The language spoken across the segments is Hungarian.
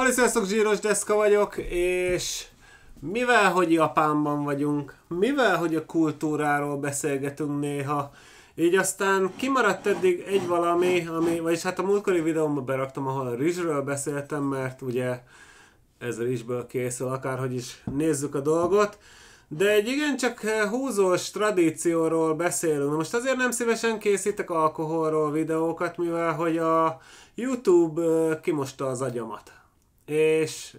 Hali, sziasztok, Zsíros Deszka vagyok, és mivel, hogy Japánban vagyunk, mivel, hogy a kultúráról beszélgetünk néha, így aztán kimaradt eddig egy valami, ami, vagyis hát a múltkori videómban beraktam, ahol a rizsről beszéltem, mert ugye ez a rizsből készül, akárhogy is nézzük a dolgot. De egy igencsak húzós tradícióról beszélünk. Most azért nem szívesen készítek alkoholról videókat, mivel hogy a YouTube kimosta az agyamat és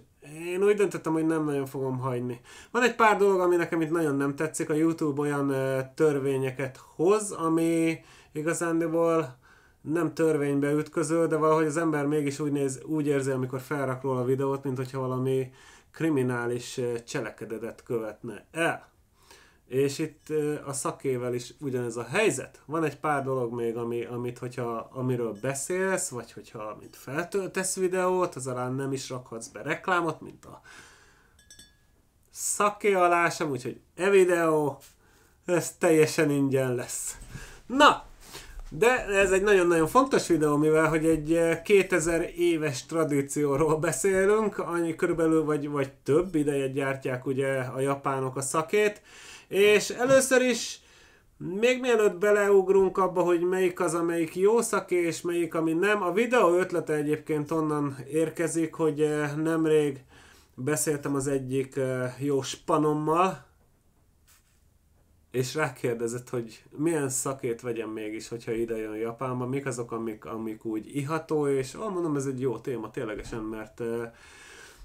én úgy döntöttem, hogy nem nagyon fogom hagyni. Van egy pár dolog, ami nekem itt nagyon nem tetszik, a YouTube olyan törvényeket hoz, ami igazándiból nem törvénybe ütköző, de valahogy az ember mégis úgy, néz, úgy érzi, amikor felrak róla a videót, mint hogyha valami kriminális cselekedetet követne el. És itt a szakével is ugyanez a helyzet. Van egy pár dolog még, ami, amit, hogyha, amiről beszélsz, vagy hogyha amit feltöltesz videót, az arán nem is rakhatsz be reklámot, mint a szaké alá sem, úgyhogy e videó, ez teljesen ingyen lesz. Na, de ez egy nagyon-nagyon fontos videó, mivel hogy egy 2000 éves tradícióról beszélünk, annyi körülbelül vagy, vagy több ideje gyártják ugye a japánok a szakét, és először is még mielőtt beleugrunk abba, hogy melyik az, amelyik jó szaké, és melyik, ami nem. A videó ötlete egyébként onnan érkezik, hogy eh, nemrég beszéltem az egyik eh, jó spanommal, és rákérdezett, hogy milyen szakét vegyem mégis, hogyha ide jön Japánba, mik azok, amik, amik úgy iható, és ah, mondom, ez egy jó téma ténylegesen, mert uh,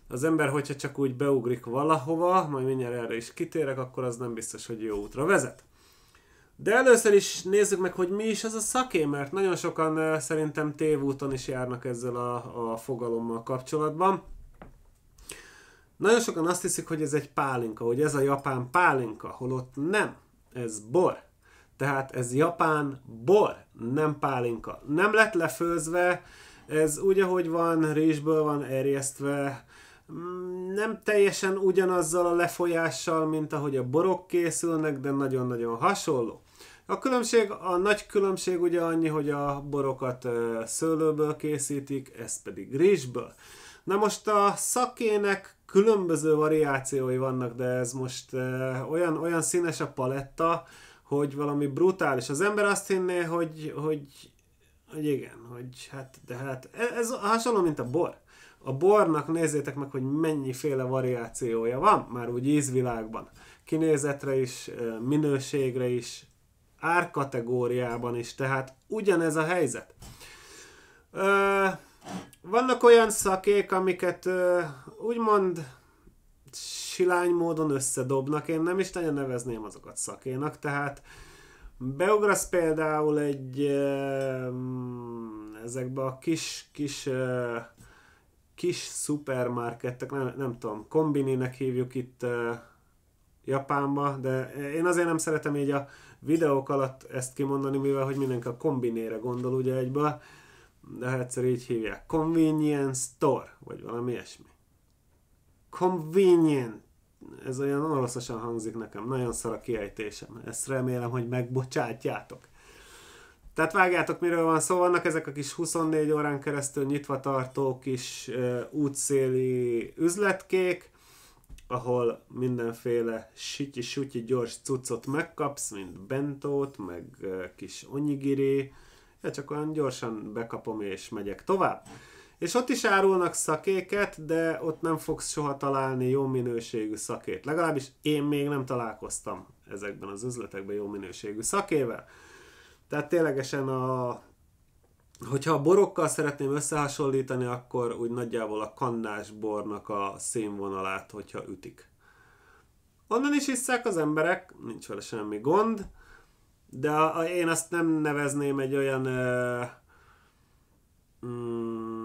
az ember, hogyha csak úgy beugrik valahova, majd mindjárt erre is kitérek, akkor az nem biztos, hogy jó útra vezet. De először is nézzük meg, hogy mi is az a szaké, mert nagyon sokan eh, szerintem tévúton is járnak ezzel a, a fogalommal kapcsolatban. Nagyon sokan azt hiszik, hogy ez egy pálinka, hogy ez a japán pálinka, holott nem, ez bor. Tehát ez japán bor, nem pálinka. Nem lett lefőzve, ez úgy, ahogy van, rizsből van erjesztve, Mm, nem teljesen ugyanazzal a lefolyással, mint ahogy a borok készülnek, de nagyon-nagyon hasonló. A különbség, a nagy különbség ugye annyi, hogy a borokat szőlőből készítik, ezt pedig rizsből. Na most a szakének különböző variációi vannak, de ez most olyan, olyan színes a paletta, hogy valami brutális. Az ember azt hinné, hogy, hogy, hogy igen, hogy hát, de hát e, ez hasonló, mint a bor. A bornak nézzétek meg, hogy mennyiféle variációja van, már úgy ízvilágban. Kinézetre is, minőségre is, árkategóriában is, tehát ugyanez a helyzet. Ö, vannak olyan szakék, amiket ö, úgymond silány módon összedobnak, én nem is nagyon nevezném azokat szakénak, tehát beugrasz például egy ö, ezekbe a kis, kis ö, kis szupermarketek, nem, nem tudom, kombininek hívjuk itt uh, Japánba, de én azért nem szeretem így a videók alatt ezt kimondani, mivel hogy mindenki a kombinére gondol ugye egyből, de egyszer így hívják. Convenience store, vagy valami ilyesmi. Convenient. Ez olyan oroszosan hangzik nekem, nagyon szar a kiejtésem. Ezt remélem, hogy megbocsátjátok. Tehát vágjátok, miről van szó, vannak ezek a kis 24 órán keresztül nyitva tartó kis uh, útszéli üzletkék, ahol mindenféle sutyi-sutyi gyors cuccot megkapsz, mint bentót, meg uh, kis onyigiri, ja, csak olyan gyorsan bekapom és megyek tovább. És ott is árulnak szakéket, de ott nem fogsz soha találni jó minőségű szakét. Legalábbis én még nem találkoztam ezekben az üzletekben jó minőségű szakével. Tehát ténylegesen a Hogyha a borokkal szeretném összehasonlítani, akkor úgy nagyjából a kannás bornak a színvonalát, hogyha ütik. Onnan is hiszek az emberek, nincs vele semmi gond, de a, a, én azt nem nevezném egy olyan Uh, mm,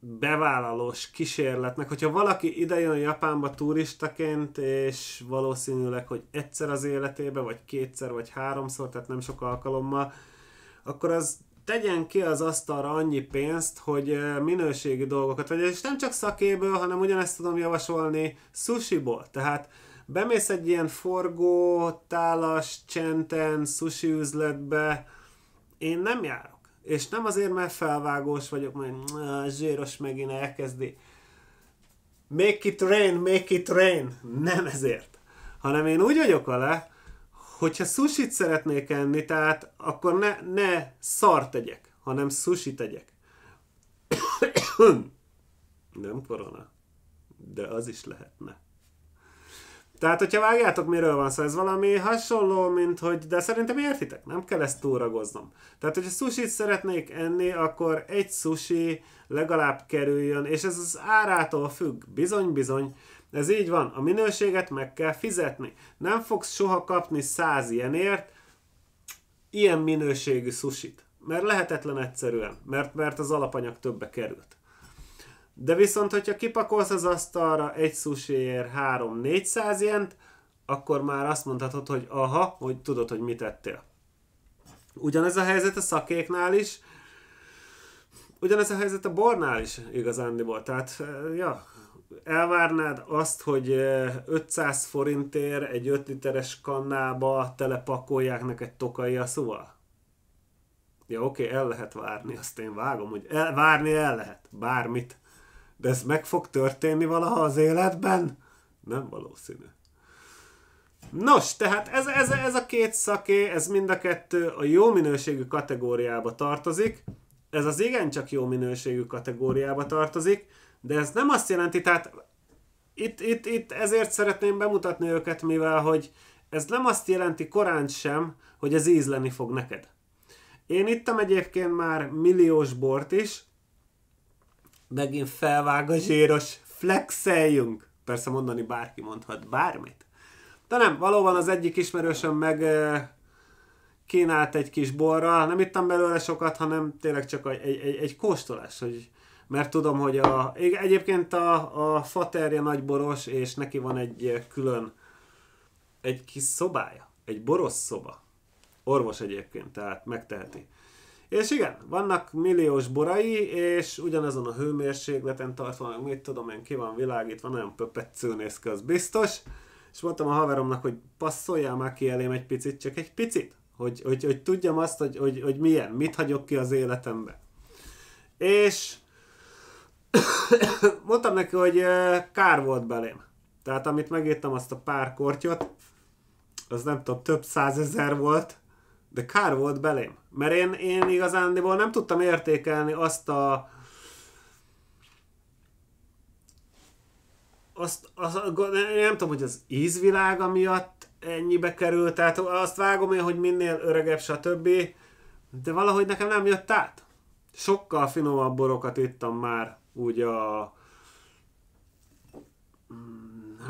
bevállalós kísérletnek, hogyha valaki idejön a Japánba turistaként, és valószínűleg, hogy egyszer az életébe, vagy kétszer, vagy háromszor, tehát nem sok alkalommal, akkor az tegyen ki az asztalra annyi pénzt, hogy minőségi dolgokat vegyen, és nem csak szakéből, hanem ugyanezt tudom javasolni sushiból. Tehát bemész egy ilyen forgó, tálas, csenten, sushi üzletbe, én nem járok és nem azért, mert felvágós vagyok, majd zsíros megint elkezdi. Make it rain, make it rain. Nem ezért. Hanem én úgy vagyok vele, hogyha susit szeretnék enni, tehát akkor ne, ne szar tegyek, hanem sushi tegyek. nem korona, de az is lehetne. Tehát, hogyha vágjátok, miről van szó, ez valami hasonló, mint hogy, de szerintem értitek, nem kell ezt túragoznom. Tehát, hogyha sushit szeretnék enni, akkor egy sushi legalább kerüljön, és ez az árától függ, bizony-bizony. Ez így van, a minőséget meg kell fizetni. Nem fogsz soha kapni száz ilyenért, ilyen minőségű susit. Mert lehetetlen egyszerűen, mert, mert az alapanyag többe került. De viszont, hogyha kipakolsz az asztalra egy sushiért 3-400 jent, akkor már azt mondhatod, hogy aha, hogy tudod, hogy mit ettél. Ugyanez a helyzet a szakéknál is, ugyanez a helyzet a bornál is igazándiból. Tehát, eh, ja, elvárnád azt, hogy 500 eh, forintért egy 5 literes kannába telepakolják neked tokai a szóval? Ja, oké, okay, el lehet várni, azt én vágom, hogy el, várni el lehet, bármit. De ez meg fog történni valaha az életben? Nem valószínű. Nos, tehát ez, ez, ez a két szaké, ez mind a kettő a jó minőségű kategóriába tartozik. Ez az igencsak jó minőségű kategóriába tartozik, de ez nem azt jelenti, tehát itt, itt, itt ezért szeretném bemutatni őket, mivel hogy ez nem azt jelenti korán sem, hogy ez ízleni fog neked. Én ittam egyébként már milliós bort is, megint felvág a zséros, flexeljünk. Persze mondani bárki mondhat bármit. De nem, valóban az egyik ismerősöm meg kínált egy kis borra, nem ittam belőle sokat, hanem tényleg csak egy, egy, egy kóstolás, hogy mert tudom, hogy a, egyébként a, a faterja nagyboros, és neki van egy külön egy kis szobája, egy boros szoba. Orvos egyébként, tehát megteheti. És igen, vannak milliós borai, és ugyanazon a hőmérsékleten tartva, meg mit tudom én, ki van világítva, nagyon pöpetsző néz ki, az biztos. És mondtam a haveromnak, hogy passzoljál már ki elém egy picit, csak egy picit, hogy, hogy, hogy tudjam azt, hogy, hogy, hogy milyen, mit hagyok ki az életembe. És mondtam neki, hogy kár volt belém. Tehát amit megírtam azt a pár kortyot, az nem tudom, több százezer volt, de kár volt belém. Mert én, én igazándiból nem tudtam értékelni azt a azt, azt, nem tudom, hogy az ízvilága miatt ennyibe került, tehát azt vágom én, hogy minél öregebb, stb. De valahogy nekem nem jött át. Sokkal finomabb borokat ittam már, úgy a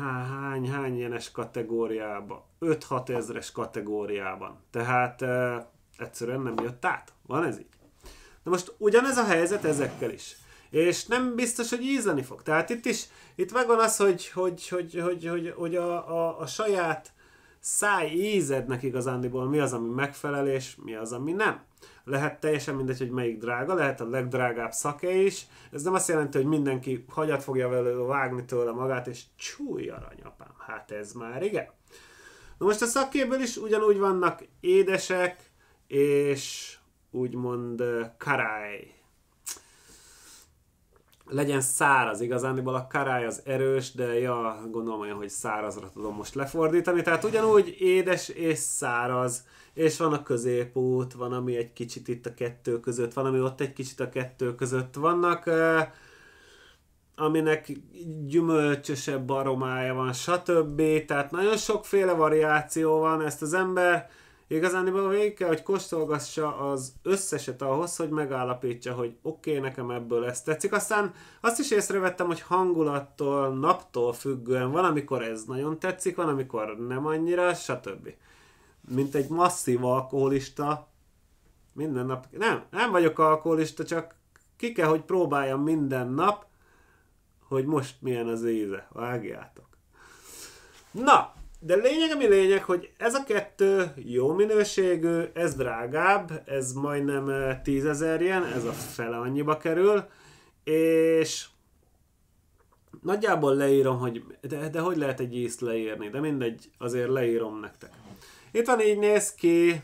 hány, hány ilyenes kategóriába, 5-6 ezres kategóriában. Tehát e, egyszerűen nem jött át. Van ez így? Na most ugyanez a helyzet ezekkel is. És nem biztos, hogy ízleni fog. Tehát itt is, itt megvan az, hogy, hogy, hogy, hogy, hogy, hogy a, a, a saját száj ízednek igazándiból mi az, ami megfelelés, mi az, ami nem lehet teljesen mindegy, hogy melyik drága, lehet a legdrágább szake is. Ez nem azt jelenti, hogy mindenki hagyat fogja vele vágni tőle magát, és csúj aranyapám, hát ez már igen. Na most a szakéből is ugyanúgy vannak édesek, és úgymond eh, karály legyen száraz, igazániból, a karály az erős, de ja, gondolom olyan, hogy szárazra tudom most lefordítani, tehát ugyanúgy édes és száraz, és van a középút, van ami egy kicsit itt a kettő között, van ami ott egy kicsit a kettő között, vannak aminek gyümölcsösebb aromája van, stb. Tehát nagyon sokféle variáció van, ezt az ember Igazániból végig kell, hogy kóstolgassa az összeset ahhoz, hogy megállapítsa, hogy oké, okay, nekem ebből ez tetszik. Aztán azt is észrevettem, hogy hangulattól, naptól függően van, amikor ez nagyon tetszik, van, amikor nem annyira, stb. Mint egy masszív alkoholista, minden nap, nem, nem vagyok alkoholista, csak ki kell, hogy próbáljam minden nap, hogy most milyen az íze. Vágjátok. Na, de lényeg, ami lényeg, hogy ez a kettő jó minőségű, ez drágább, ez majdnem eh, tízezer ilyen, ez a fele annyiba kerül, és nagyjából leírom, hogy de, de hogy lehet egy ízt leírni, de mindegy, azért leírom nektek. Itt van így néz ki,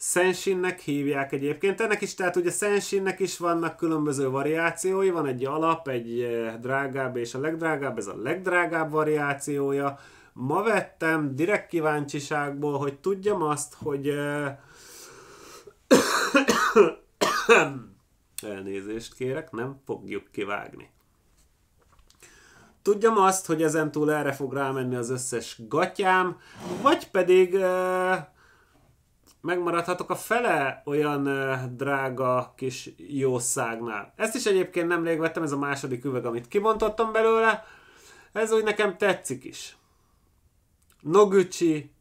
Senshinnek hívják egyébként. Ennek is, tehát ugye Senshinnek is vannak különböző variációi, van egy alap, egy eh, drágább és a legdrágább, ez a legdrágább variációja. Ma vettem direkt kíváncsiságból, hogy tudjam azt, hogy eh, elnézést kérek, nem fogjuk kivágni. Tudjam azt, hogy ezentúl erre fog rámenni az összes gatyám, vagy pedig eh, megmaradhatok a fele olyan ö, drága kis jószágnál. Ezt is egyébként nemrég vettem, ez a második üveg, amit kibontottam belőle. Ez úgy nekem tetszik is. Noguchi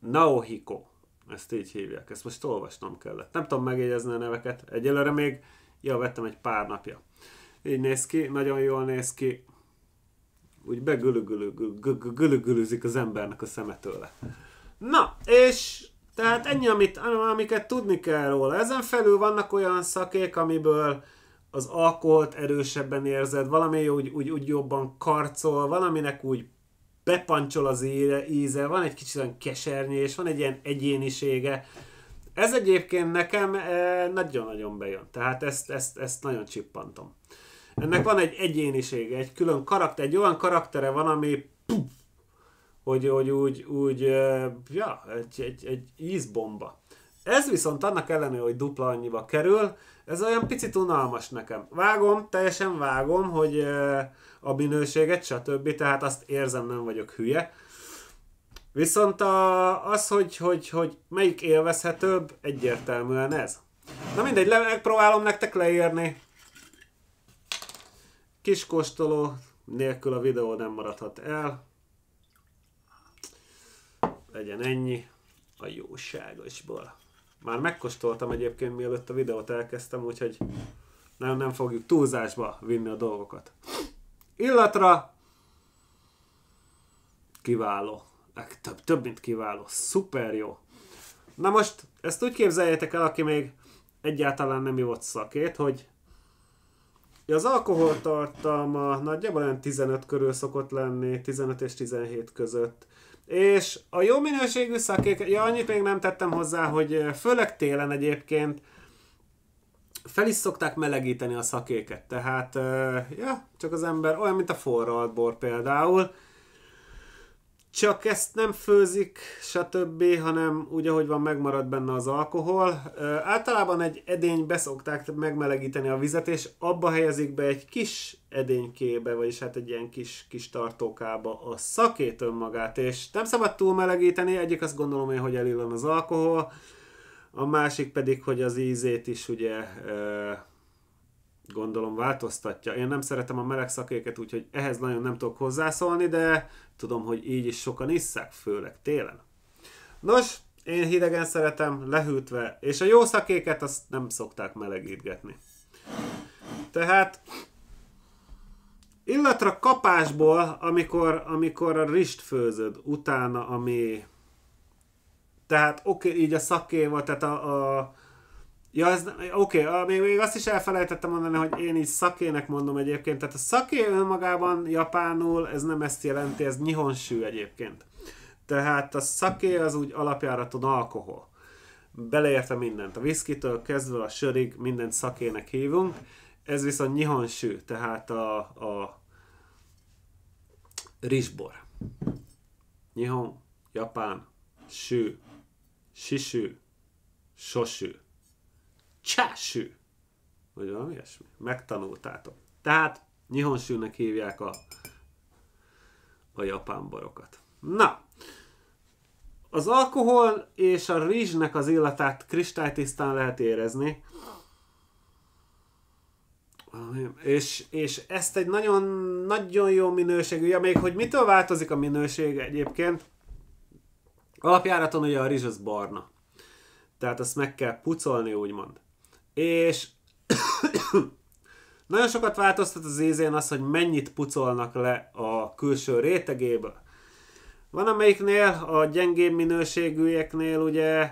Naohiko. Ezt így hívják, ezt most olvasnom kellett. Nem tudom megjegyezni a neveket. Egyelőre még, ja, vettem egy pár napja. Így néz ki, nagyon jól néz ki. Úgy begülügülüzik az embernek a szemetőle. Na, és tehát ennyi, amit, amiket tudni kell róla. Ezen felül vannak olyan szakék, amiből az alkoholt erősebben érzed, valami úgy, úgy, úgy jobban karcol, valaminek úgy bepancsol az íze, van egy kicsit olyan kesernyés, van egy ilyen egyénisége. Ez egyébként nekem eh, nagyon-nagyon bejön, tehát ezt, ezt, ezt nagyon csippantom. Ennek van egy egyénisége, egy külön karakter, egy olyan karaktere van, ami puff, hogy, hogy úgy, úgy ja, egy, egy, egy ízbomba. Ez viszont annak ellenére, hogy dupla annyiba kerül, ez olyan picit unalmas nekem. Vágom, teljesen vágom, hogy a minőséget, stb. Tehát azt érzem, nem vagyok hülye. Viszont a, az, hogy, hogy, hogy melyik élvezhetőbb, egyértelműen ez. Na mindegy, megpróbálom nektek leírni. Kis kóstoló nélkül a videó nem maradhat el legyen ennyi a jóságosból. Már megkóstoltam egyébként, mielőtt a videót elkezdtem, úgyhogy nem, nem fogjuk túlzásba vinni a dolgokat. Illatra kiváló. Több, több, mint kiváló. Szuper jó. Na most ezt úgy képzeljétek el, aki még egyáltalán nem ivott szakét, hogy az alkoholtartalma nagyjából olyan 15 körül szokott lenni, 15 és 17 között. És a jó minőségű szakék, ja, annyit még nem tettem hozzá, hogy eh, főleg télen egyébként fel is szokták melegíteni a szakéket, tehát eh, ja, csak az ember olyan, mint a forralt bor például, csak ezt nem főzik, stb., hanem úgy, ahogy van, megmarad benne az alkohol. Ö, általában egy edény beszokták megmelegíteni a vizet, és abba helyezik be egy kis edénykébe, vagyis hát egy ilyen kis, kis tartókába a szakét önmagát, és nem szabad túl melegíteni, egyik azt gondolom én, hogy elillan az alkohol, a másik pedig, hogy az ízét is ugye ö, gondolom változtatja. Én nem szeretem a meleg szakéket, úgyhogy ehhez nagyon nem tudok hozzászólni, de tudom, hogy így is sokan isszák, főleg télen. Nos, én hidegen szeretem, lehűtve, és a jó szakéket azt nem szokták melegítgetni. Tehát illatra kapásból, amikor, amikor a rist főzöd, utána ami... Tehát oké, okay, így a szakéval, tehát a, a Ja, ez, oké, okay, még, még azt is elfelejtettem mondani, hogy én így szakének mondom egyébként, tehát a szaké önmagában japánul ez nem ezt jelenti, ez nyihonsű egyébként. Tehát a szaké az úgy alapjáraton alkohol. Beleérte mindent. A viszkitől kezdve a sörig mindent szakének hívunk. Ez viszont nyihonsű, tehát a, a rizsbor. Nyihon, japán, sű, sisű, sosű. Császú, vagy valami ilyesmi. Megtanultátok. Tehát nyihonsűnek hívják a, a japán borokat. Na, az alkohol és a rizsnek az illatát kristálytisztán lehet érezni. És, és ezt egy nagyon, nagyon jó minőségű, ja, még hogy mitől változik a minőség egyébként, alapjáraton ugye a rizs az barna. Tehát azt meg kell pucolni, úgymond. És nagyon sokat változtat az ízén az, hogy mennyit pucolnak le a külső rétegéből. Van amelyiknél, a gyengébb minőségűeknél ugye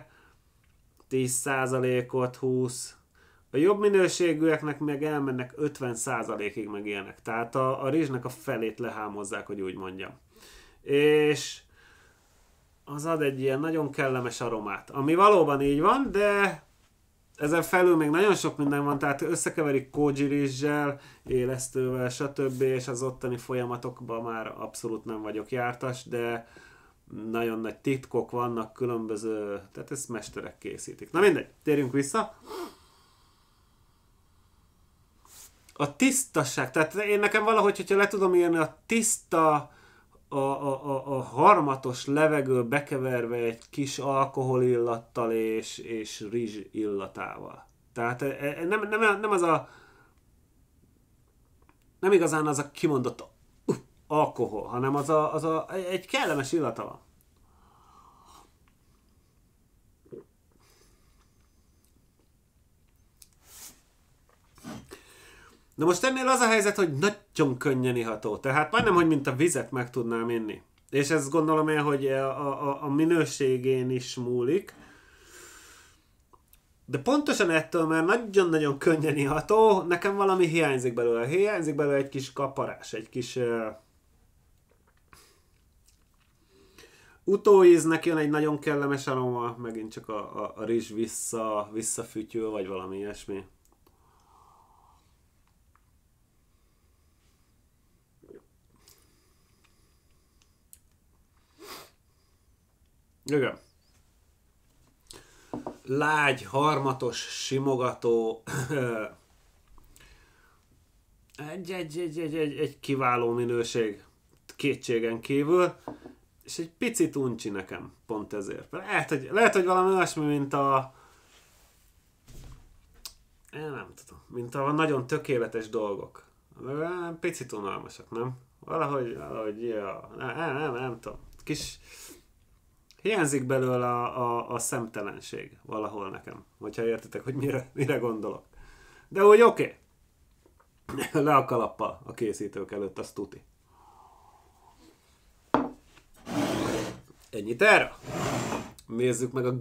10%-ot, 20 a jobb minőségűeknek meg elmennek 50%-ig meg ilyenek. Tehát a, a rizsnek a felét lehámozzák, hogy úgy mondjam. És az ad egy ilyen nagyon kellemes aromát, ami valóban így van, de ezen felül még nagyon sok minden van, tehát összekeverik kódzsirizssel, élesztővel, stb. és az ottani folyamatokban már abszolút nem vagyok jártas, de nagyon nagy titkok vannak, különböző, tehát ezt mesterek készítik. Na mindegy, térjünk vissza. A tisztaság, tehát én nekem valahogy, hogyha le tudom írni a tiszta a, a, a harmatos levegő bekeverve egy kis alkoholillattal és, és rizs illatával. Tehát e, e, nem, nem, nem az a nem igazán az a kimondott uh, alkohol, hanem az a, az a egy kellemes illata van. Na most ennél az a helyzet, hogy nagyon könnyen iható. Tehát majdnem, hogy mint a vizet meg tudnám inni. És ezt gondolom én, hogy a, a, a minőségén is múlik. De pontosan ettől, mert nagyon-nagyon könnyen iható, nekem valami hiányzik belőle. Hiányzik belőle egy kis kaparás, egy kis... utóíznek jön egy nagyon kellemes aroma, megint csak a, a, a rizs vissza, visszafütyül, vagy valami ilyesmi. Igen. Lágy, harmatos, simogató, egy, egy, egy, egy, egy, egy kiváló minőség kétségen kívül, és egy picit uncsi nekem pont ezért. Lehet, hogy, lehet, hogy valami olyasmi, mint a én nem tudom, mint a nagyon tökéletes dolgok. Picit unalmasak, nem? Valahogy, valahogy, ja, nem, nem, nem, nem tudom. Kis, hiányzik belőle a, a, a szemtelenség valahol nekem, hogyha értitek, hogy mire, mire gondolok. De hogy oké, okay. le a kalappa a készítők előtt, azt tuti. Ennyit erre. Nézzük meg a,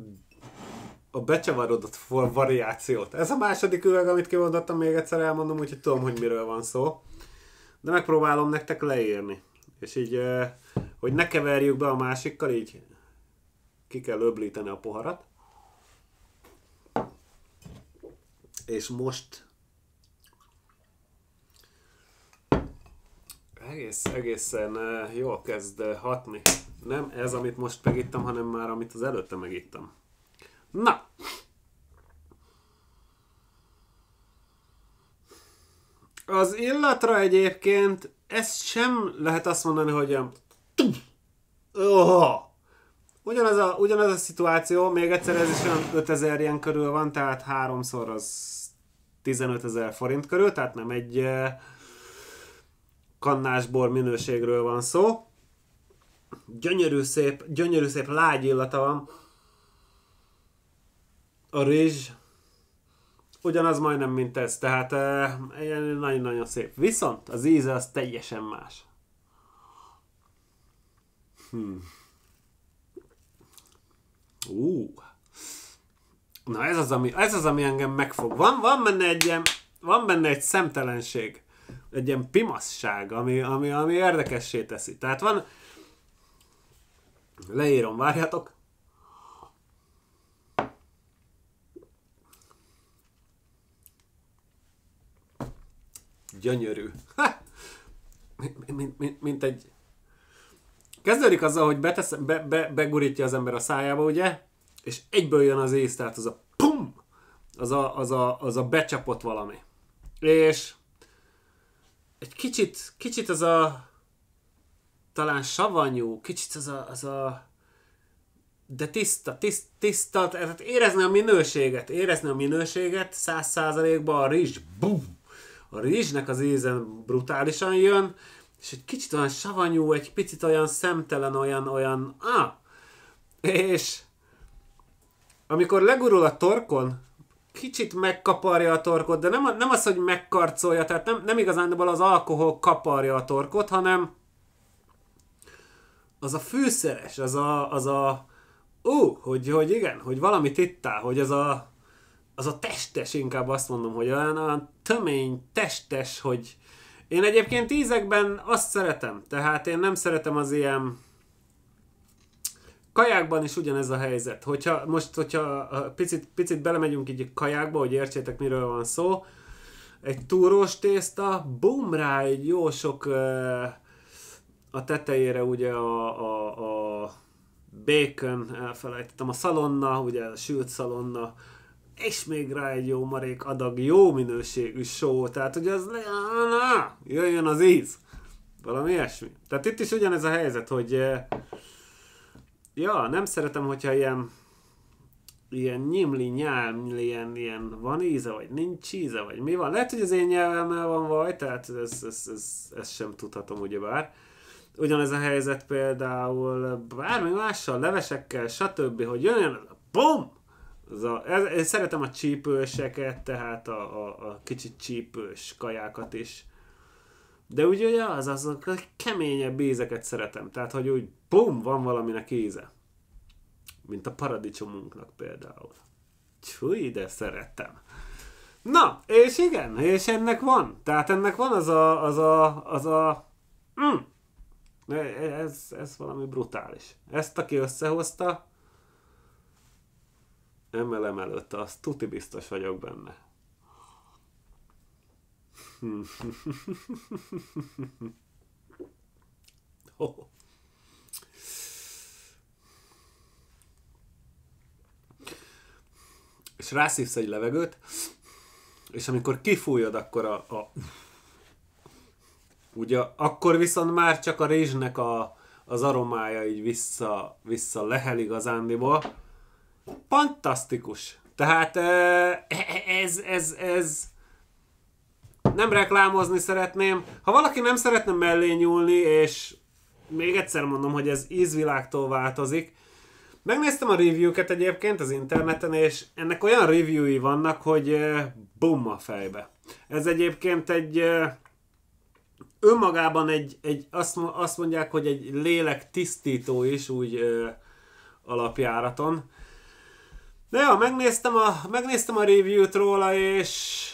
a becsavarodott for variációt. Ez a második üveg, amit kimondottam, még egyszer elmondom, úgyhogy tudom, hogy miről van szó. De megpróbálom nektek leírni. És így, eh, hogy ne keverjük be a másikkal, így ki kell öblíteni a poharat. És most egész, egészen jól kezd hatni. Nem ez, amit most megittem, hanem már amit az előtte megittem. Na! Az illatra egyébként ezt sem lehet azt mondani, hogy ilyen... Oh! ugyanaz a, ugyanaz a szituáció, még egyszer ez is olyan 5000 ilyen körül van, tehát háromszor az 15 ezer forint körül, tehát nem egy eh, kannásbor minőségről van szó. Gyönyörű szép, gyönyörű szép lágy illata van. A rizs, ugyanaz majdnem, mint ez, tehát eh, ilyen nagyon-nagyon szép. Viszont az íze az teljesen más. Hmm. Ó, Na ez az, ami, ez az, ami engem megfog. Van, van benne egy ilyen, van benne egy szemtelenség, egy ilyen pimasság, ami, ami, ami érdekessé teszi. Tehát van, leírom, várjatok. Gyönyörű. Ha! Mint, mint, mint egy Kezdődik azzal, hogy betesz, be, be, begurítja az ember a szájába, ugye? És egyből jön az ész, tehát az a pum! Az a, az a, az a becsapott valami. És egy kicsit, kicsit az a talán savanyú, kicsit az a, az a de tiszta, tiszt, tiszta, tehát érezni a minőséget, érezni a minőséget, száz százalékban a rizs, bum! A rizsnek az ízen brutálisan jön, és egy kicsit olyan savanyú, egy picit olyan szemtelen, olyan, olyan, ah! És amikor legurul a torkon, kicsit megkaparja a torkot, de nem, nem az, hogy megkarcolja, tehát nem, nem igazán az alkohol kaparja a torkot, hanem az a fűszeres, az a, az a ú, hogy, hogy igen, hogy valamit ittál, hogy az a, az a testes, inkább azt mondom, hogy olyan, olyan tömény, testes, hogy, én egyébként ízekben azt szeretem, tehát én nem szeretem az ilyen kajákban is ugyanez a helyzet. Hogyha most, hogyha picit, picit belemegyünk így kajákba, hogy értsétek miről van szó, egy túrós tészta, bum rá egy jó sok a tetejére ugye a, a, a bacon, elfelejtettem, a szalonna, ugye a sült szalonna, és még rá egy jó marék adag jó minőségű só, tehát hogy az na, jöjjön az íz. Valami ilyesmi. Tehát itt is ugyanez a helyzet, hogy eh, ja, nem szeretem, hogyha ilyen ilyen nyimli, nyámli, ilyen, ilyen van íze, vagy nincs íze, vagy mi van. Lehet, hogy az én nyelvemmel van vaj, tehát ezt ez, ez, ez sem tudhatom ugyebár. Ugyanez a helyzet például bármi mással, levesekkel, stb., hogy jön, jön a az a, ez, én szeretem a csípőseket, tehát a, a, a kicsit csípős kajákat is. De úgy, hogy az, az a keményebb ízeket szeretem. Tehát, hogy úgy bum, van valaminek íze. Mint a paradicsomunknak például. Csúj, de szerettem. Na, és igen, és ennek van. Tehát ennek van az a, az a, az a, mm. ez, ez valami brutális. Ezt aki összehozta, emelem előtt, azt tuti biztos vagyok benne. oh. És rászívsz egy levegőt, és amikor kifújod, akkor a, a ugye, akkor viszont már csak a rézsnek a, az aromája így vissza, vissza lehel igazándiból, fantasztikus. Tehát e, e, ez, ez, ez, nem reklámozni szeretném. Ha valaki nem szeretne mellé nyúlni, és még egyszer mondom, hogy ez ízvilágtól változik, Megnéztem a review-ket egyébként az interneten, és ennek olyan review-i vannak, hogy bum a fejbe. Ez egyébként egy önmagában egy, egy azt, azt mondják, hogy egy lélek tisztító is úgy ö, alapjáraton. De jó, megnéztem a, megnéztem a review-t róla, és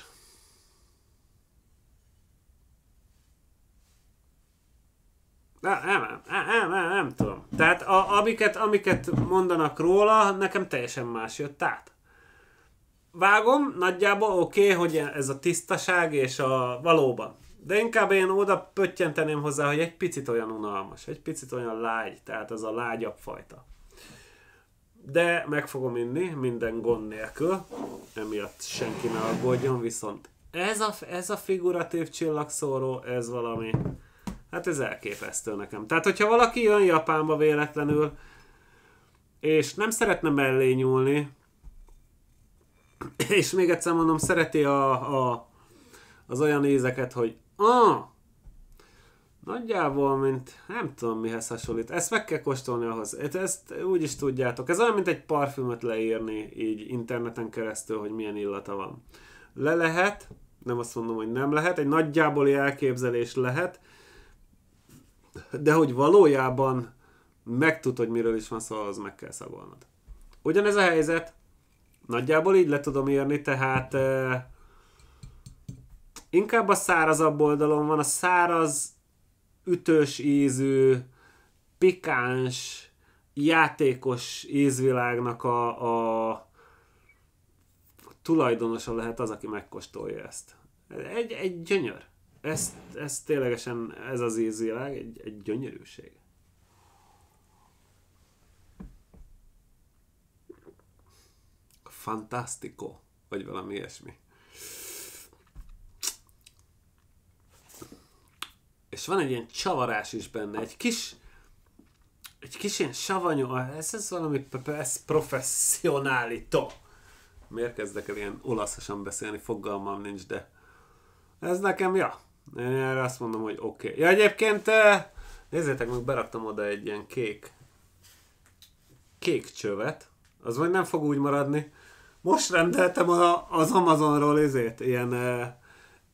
Nem, nem, nem, nem, nem tudom. Tehát a, amiket, amiket mondanak róla, nekem teljesen más jött át. Vágom, nagyjából oké, okay, hogy ez a tisztaság és a valóban. De inkább én oda pöttyenteném hozzá, hogy egy picit olyan unalmas, egy picit olyan lágy, tehát az a lágyabb fajta de meg fogom inni minden gond nélkül, emiatt senki ne aggódjon, viszont ez a, ez a figuratív csillagszóró, ez valami, hát ez elképesztő nekem. Tehát, hogyha valaki jön Japánba véletlenül, és nem szeretne mellé nyúlni, és még egyszer mondom, szereti a, a, az olyan ízeket, hogy ah, Nagyjából, mint nem tudom mihez hasonlít. Ezt meg kell kóstolni ahhoz. Ezt úgy is tudjátok. Ez olyan, mint egy parfümöt leírni így interneten keresztül, hogy milyen illata van. Le lehet, nem azt mondom, hogy nem lehet, egy nagyjából elképzelés lehet, de hogy valójában megtud, hogy miről is van szó, szóval az meg kell szagolnod. Ugyanez a helyzet, nagyjából így le tudom írni, tehát eh, inkább a szárazabb oldalon van, a száraz ütős ízű, pikáns, játékos ízvilágnak a, a tulajdonosa lehet az, aki megkóstolja ezt. Egy, egy gyönyör. Ez, ez ténylegesen, ez az ízvilág egy, egy gyönyörűség. Fantastico, vagy valami ilyesmi. és van egy ilyen csavarás is benne, egy kis, egy kis ilyen savanyú, ah, ez, ez valami, ez professzionálito. Miért kezdek el ilyen olaszosan beszélni, fogalmam nincs, de ez nekem, ja, én erre azt mondom, hogy oké. Okay. Ja, egyébként eh, nézzétek meg, beraktam oda egy ilyen kék, kék csövet, az majd nem fog úgy maradni. Most rendeltem a, az Amazonról ezért, ilyen eh,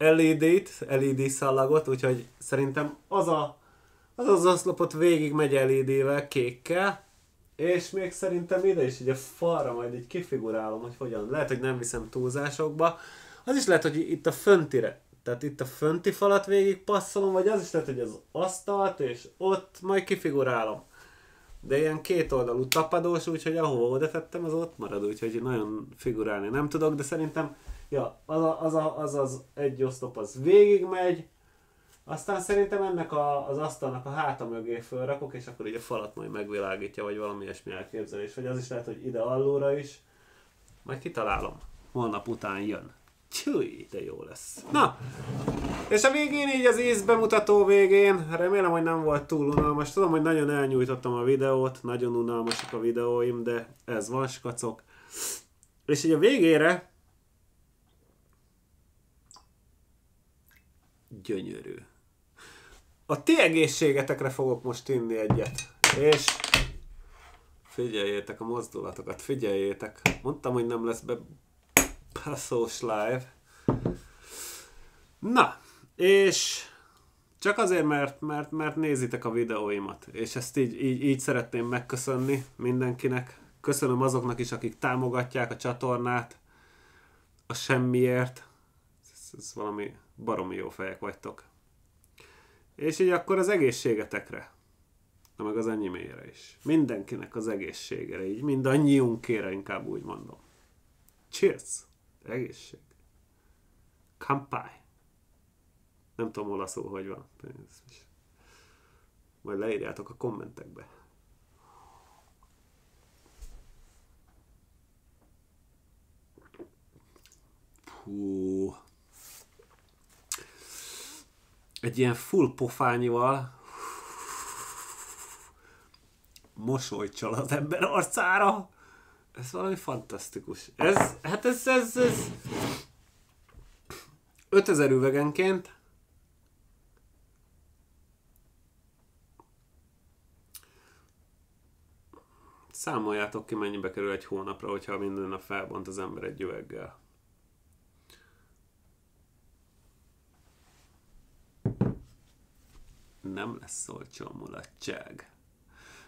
LED-t, LED szallagot, úgyhogy szerintem az a, az, az oszlopot végig megy LED-vel, kékkel, és még szerintem ide is így a falra majd így kifigurálom, hogy hogyan. Lehet, hogy nem viszem túlzásokba. Az is lehet, hogy itt a föntire, tehát itt a fönti falat végig passzolom, vagy az is lehet, hogy az asztalt, és ott majd kifigurálom. De ilyen két oldalú tapadós, úgyhogy ahova oda tettem, az ott marad, úgyhogy nagyon figurálni nem tudok, de szerintem Ja, az, a, az, a, az, az egy osztop az végigmegy, aztán szerintem ennek a, az asztalnak a háta mögé fölrakok, és akkor így a falat majd megvilágítja, vagy valami ilyesmi elképzelés. Vagy az is lehet, hogy ide alulra is. Majd kitalálom. Holnap után jön. Csúj, de jó lesz. Na, és a végén így az íz bemutató végén, remélem, hogy nem volt túl unalmas. Tudom, hogy nagyon elnyújtottam a videót, nagyon unalmasak a videóim, de ez van, skacok. És így a végére gyönyörű. A ti egészségetekre fogok most inni egyet. És figyeljétek a mozdulatokat, figyeljétek. Mondtam, hogy nem lesz be passzós live. Na, és csak azért, mert, mert, mert nézitek a videóimat, és ezt így, így, így szeretném megköszönni mindenkinek. Köszönöm azoknak is, akik támogatják a csatornát a semmiért. Ez, ez valami baromi jó fejek vagytok. És így akkor az egészségetekre, na meg az enyémére is. Mindenkinek az egészségére, így mindannyiunkére inkább úgy mondom. Cheers! Egészség! Kampai! Nem tudom olaszul, hogy van. Majd leírjátok a kommentekbe. Ooh egy ilyen full pofányival mosolycsal az ember arcára. Ez valami fantasztikus. Ez, hát ez, ez, ez 5000 üvegenként számoljátok ki, mennyibe kerül egy hónapra, hogyha minden nap felbont az ember egy üveggel. nem lesz olcsó mulatság.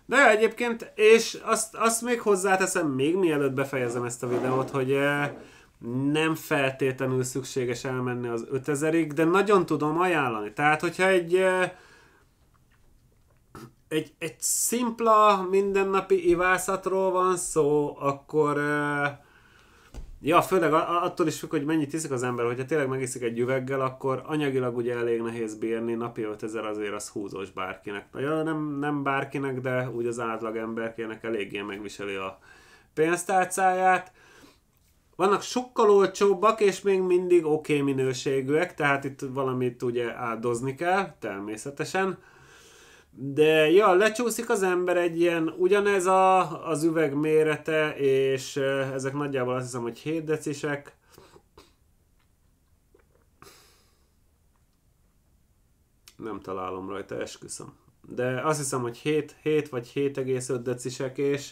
De egyébként, és azt, azt még hozzáteszem, még mielőtt befejezem ezt a videót, hogy eh, nem feltétlenül szükséges elmenni az 5000-ig, de nagyon tudom ajánlani. Tehát, hogyha egy eh, egy, egy szimpla mindennapi ivászatról van szó, akkor uh, Ja, főleg attól is függ, hogy mennyit iszik az ember, hogyha tényleg megiszik egy üveggel, akkor anyagilag ugye elég nehéz bírni, napi 5000 azért az húzós bárkinek. Ja, nem, nem bárkinek, de úgy az átlag emberkének eléggé megviseli a pénztárcáját. Vannak sokkal olcsóbbak, és még mindig oké okay minőségűek, tehát itt valamit ugye áldozni kell, természetesen. De ja, lecsúszik az ember egy ilyen, ugyanez a, az üveg mérete, és ezek nagyjából azt hiszem, hogy 7 decisek. Nem találom rajta, esküszöm. De azt hiszem, hogy 7, 7 vagy 7,5 decisek, és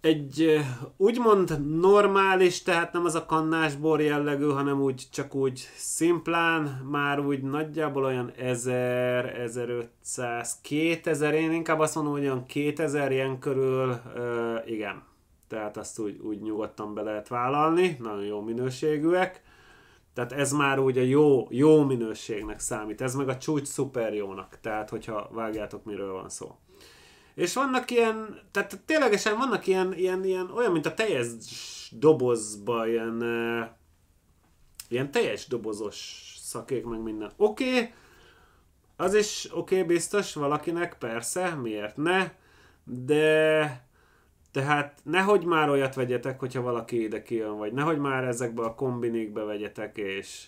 egy úgymond normális, tehát nem az a kannásbor jellegű, hanem úgy csak úgy szimplán, már úgy nagyjából olyan 1000, 1500, 2000, én inkább azt mondom, hogy olyan 2000 ilyen körül, ö, igen. Tehát azt úgy, úgy nyugodtan be lehet vállalni, nagyon jó minőségűek. Tehát ez már úgy a jó, jó minőségnek számít, ez meg a csúcs szuper jónak, tehát hogyha vágjátok miről van szó. És vannak ilyen, tehát ténylegesen vannak ilyen, ilyen, ilyen olyan, mint a teljes dobozba, ilyen, ilyen teljes dobozos szakék, meg minden. Oké, okay, az is oké okay, biztos valakinek, persze, miért ne, de tehát nehogy már olyat vegyetek, hogyha valaki ide kijön, vagy nehogy már ezekbe a kombinikbe vegyetek, és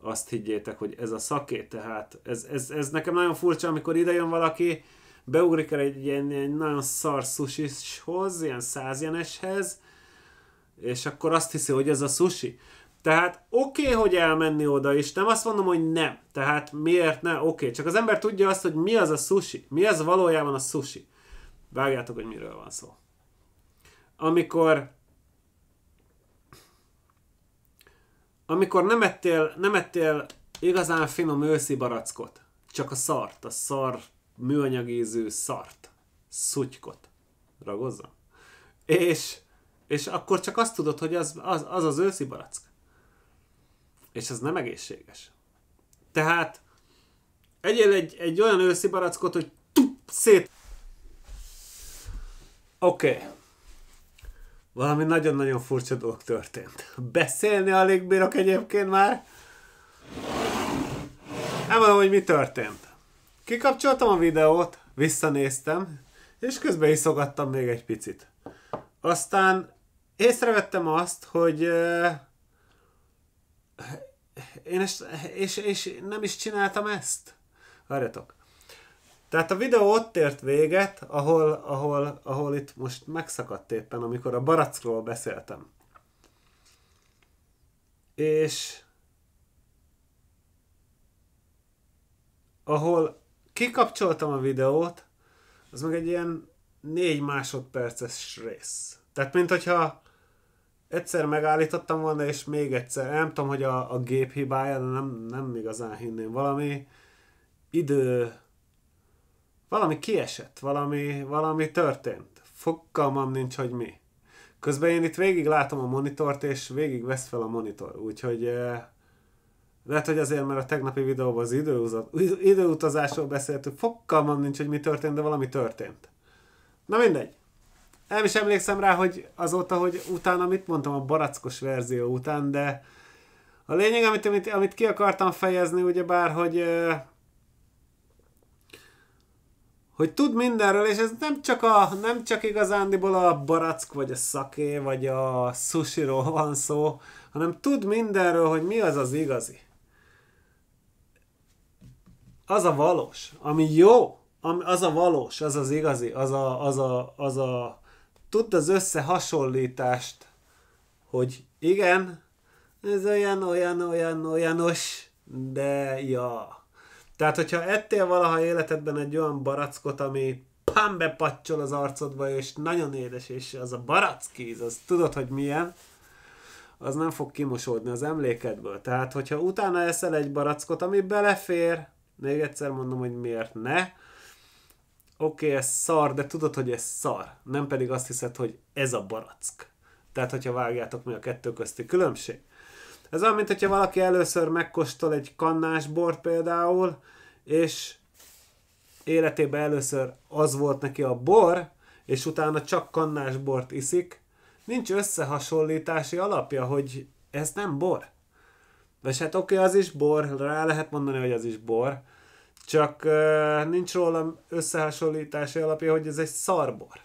azt higgyétek, hogy ez a szaké, tehát ez, ez, ez nekem nagyon furcsa, amikor ide jön valaki, beugrik el egy ilyen, ilyen nagyon szar sushishoz, ilyen százjeneshez, és akkor azt hiszi, hogy ez a sushi. Tehát oké, okay, hogy elmenni oda is, nem azt mondom, hogy nem. Tehát miért ne? Oké, okay. csak az ember tudja azt, hogy mi az a sushi, mi az valójában a sushi. Vágjátok, hogy miről van szó. Amikor amikor nem ettél, nem ettél igazán finom őszi barackot, csak a szart, a szart műanyagéző szart, szutykot ragozza. És, és akkor csak azt tudod, hogy az az, az, az őszi barack. És ez nem egészséges. Tehát egyél egy, egy olyan őszi barackot, hogy tup, szét. Oké. Okay. Valami nagyon-nagyon furcsa dolog történt. Beszélni alig bírok egyébként már. Nem mondom, hogy mi történt. Kikapcsoltam a videót, visszanéztem, és közben iszogattam még egy picit. Aztán észrevettem azt, hogy euh, én és, és, és nem is csináltam ezt. Várjatok. Tehát a videó ott ért véget, ahol, ahol, ahol itt most megszakadt éppen, amikor a barackról beszéltem. És ahol kikapcsoltam a videót, az meg egy ilyen négy másodperces rész. Tehát, mint hogyha egyszer megállítottam volna, és még egyszer, nem tudom, hogy a, a gép hibája, de nem, nem igazán hinném. Valami idő, valami kiesett, valami, valami történt. Fogkalmam nincs, hogy mi. Közben én itt végig látom a monitort, és végig vesz fel a monitor, úgyhogy eh, lehet, hogy azért, mert a tegnapi videóban az időutazásról beszéltük, fokkal nincs, hogy mi történt, de valami történt. Na mindegy. Nem is emlékszem rá, hogy azóta, hogy utána mit mondtam a barackos verzió után, de a lényeg, amit, amit, amit ki akartam fejezni, bár, hogy hogy tud mindenről, és ez nem csak, a, nem csak igazándiból a barack, vagy a szaké, vagy a sushiról van szó, hanem tud mindenről, hogy mi az az igazi az a valós, ami jó, az a valós, az az igazi, az a, az a, az a tudd az összehasonlítást, hogy igen, ez olyan, olyan, olyan, olyanos, de ja. Tehát, hogyha ettél valaha életedben egy olyan barackot, ami pám bepacsol az arcodba, és nagyon édes, és az a barackíz, az tudod, hogy milyen, az nem fog kimosódni az emlékedből. Tehát, hogyha utána eszel egy barackot, ami belefér, még egyszer mondom, hogy miért ne. Oké, okay, ez szar, de tudod, hogy ez szar. Nem pedig azt hiszed, hogy ez a barack. Tehát, hogyha vágjátok, mi a kettő közti különbség. Ez olyan, mint hogyha valaki először megkóstol egy kannás bort például, és életében először az volt neki a bor, és utána csak kannás bort iszik, nincs összehasonlítási alapja, hogy ez nem bor. És hát oké, okay, az is bor, rá lehet mondani, hogy az is bor, csak uh, nincs rólam összehasonlítási alapja, hogy ez egy szarbor,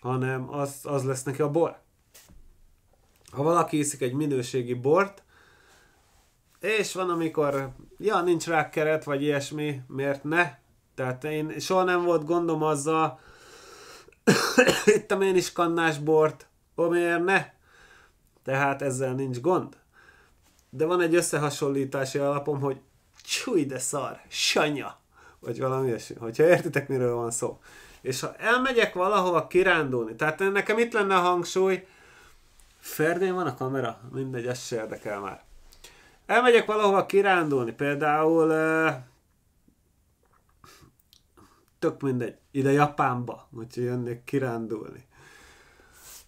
hanem az, az lesz neki a bor. Ha valaki iszik egy minőségi bort, és van, amikor, ja, nincs rákkeret, vagy ilyesmi, miért ne? Tehát én soha nem volt gondom azzal, ittam én is kannás bort, miért ne? Tehát ezzel nincs gond de van egy összehasonlítási alapom, hogy csúj de szar, sanya, vagy valami ilyesmi, hogyha értitek, miről van szó. És ha elmegyek valahova kirándulni, tehát nekem itt lenne a hangsúly, Ferdén van a kamera? Mindegy, ez se érdekel már. Elmegyek valahova kirándulni, például tök mindegy, ide Japánba, hogyha jönnék kirándulni.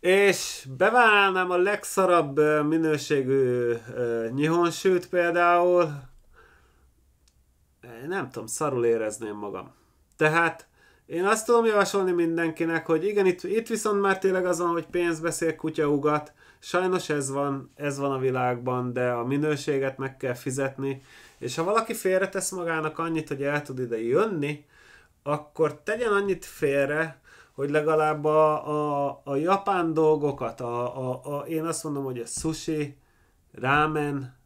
És beválnám a legszarabb minőségű uh, nyihonsült például, nem tudom, szarul érezném magam. Tehát én azt tudom javasolni mindenkinek, hogy igen, itt, itt viszont már tényleg az van, hogy pénz beszél kutyaugat, sajnos ez van, ez van a világban, de a minőséget meg kell fizetni, és ha valaki félretesz magának annyit, hogy el tud ide jönni, akkor tegyen annyit félre, hogy legalább a, a, a japán dolgokat, a, a, a, én azt mondom, hogy a sushi, rámen,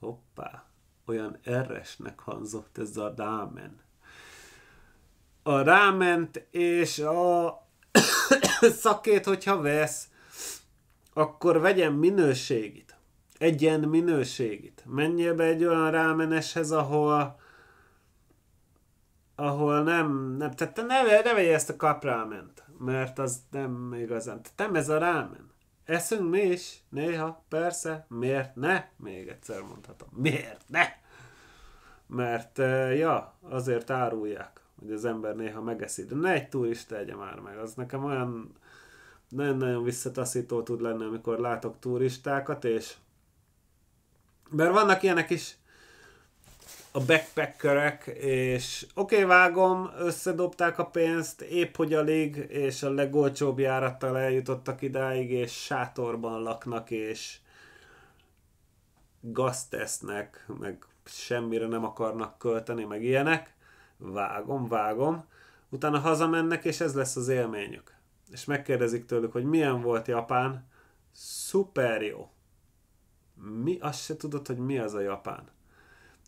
hoppá, olyan erresnek hangzott ez a rámen. A ráment és a szakét, hogyha vesz, akkor vegyen minőségit. Egyen minőségit. Menjél be egy olyan rámeneshez, ahol ahol nem, nem tehát te ne, ne vegye ezt a kapráment, mert az nem igazán, tehát nem ez a rámen. Eszünk mi is, néha, persze, miért ne? Még egyszer mondhatom, miért ne? Mert, eh, ja, azért árulják, hogy az ember néha megeszi, de ne egy turista egye már meg, az nekem olyan nagyon-nagyon visszataszító tud lenni, amikor látok turistákat, és mert vannak ilyenek is, a backpackerek, és oké, okay, vágom, összedobták a pénzt, épp hogy alig, és a legolcsóbb járattal eljutottak idáig, és sátorban laknak, és gazt esznek, meg semmire nem akarnak költeni, meg ilyenek. Vágom, vágom. Utána hazamennek, és ez lesz az élményük. És megkérdezik tőlük, hogy milyen volt Japán. Szuper jó. Mi? Azt se tudod, hogy mi az a Japán.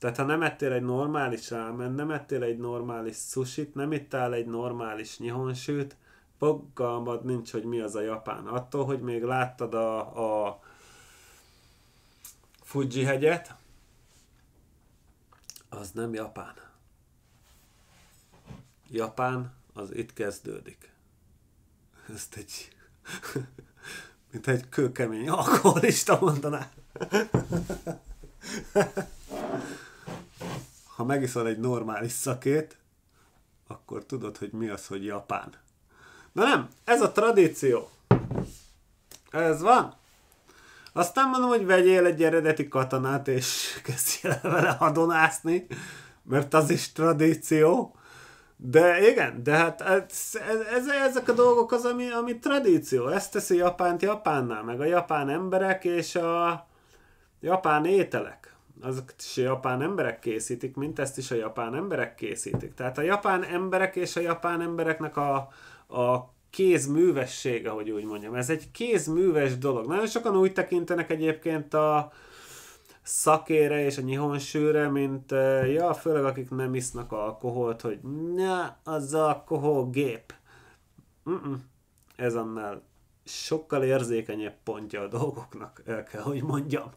Tehát ha nem ettél egy normális rámen, nem ettél egy normális sushit, nem ittál egy normális nyihonsült, fogalmad nincs, hogy mi az a japán. Attól, hogy még láttad a, a Fuji hegyet, az nem Japán. Japán az itt kezdődik. Ezt egy... mint egy kőkemény alkoholista mondaná. ha megiszol egy normális szakét, akkor tudod, hogy mi az, hogy Japán. Na nem, ez a tradíció. Ez van. Aztán mondom, hogy vegyél egy eredeti katonát, és kezdj el vele hadonászni, mert az is tradíció. De igen, de hát ez, ez, ez, ezek a dolgok az, ami, ami tradíció. Ezt teszi Japánt Japánnál, meg a japán emberek és a japán ételek azokat is a japán emberek készítik, mint ezt is a japán emberek készítik. Tehát a japán emberek és a japán embereknek a, a kézművessége, hogy úgy mondjam. Ez egy kézműves dolog. Nagyon sokan úgy tekintenek egyébként a szakére és a nyihonsűre, mint ja, főleg akik nem isznak alkoholt, hogy ne az gép. Mm-mm. Ez annál sokkal érzékenyebb pontja a dolgoknak, el kell, hogy mondjam.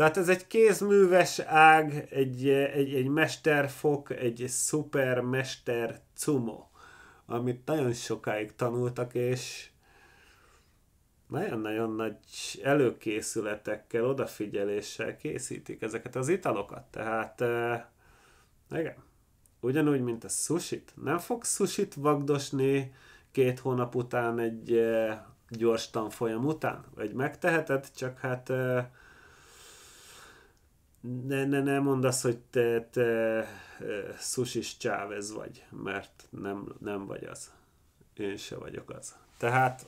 Tehát ez egy kézműves ág, egy, egy, egy mesterfok, egy szupermester cumo, amit nagyon sokáig tanultak, és nagyon-nagyon nagy előkészületekkel, odafigyeléssel készítik ezeket az italokat. Tehát, igen, ugyanúgy, mint a susit. Nem fog susit vagdosni két hónap után egy gyors tanfolyam után, vagy megteheted, csak hát ne, ne, ne mondd azt, hogy te, te susis csávez vagy, mert nem, nem vagy az. Én se vagyok az. Tehát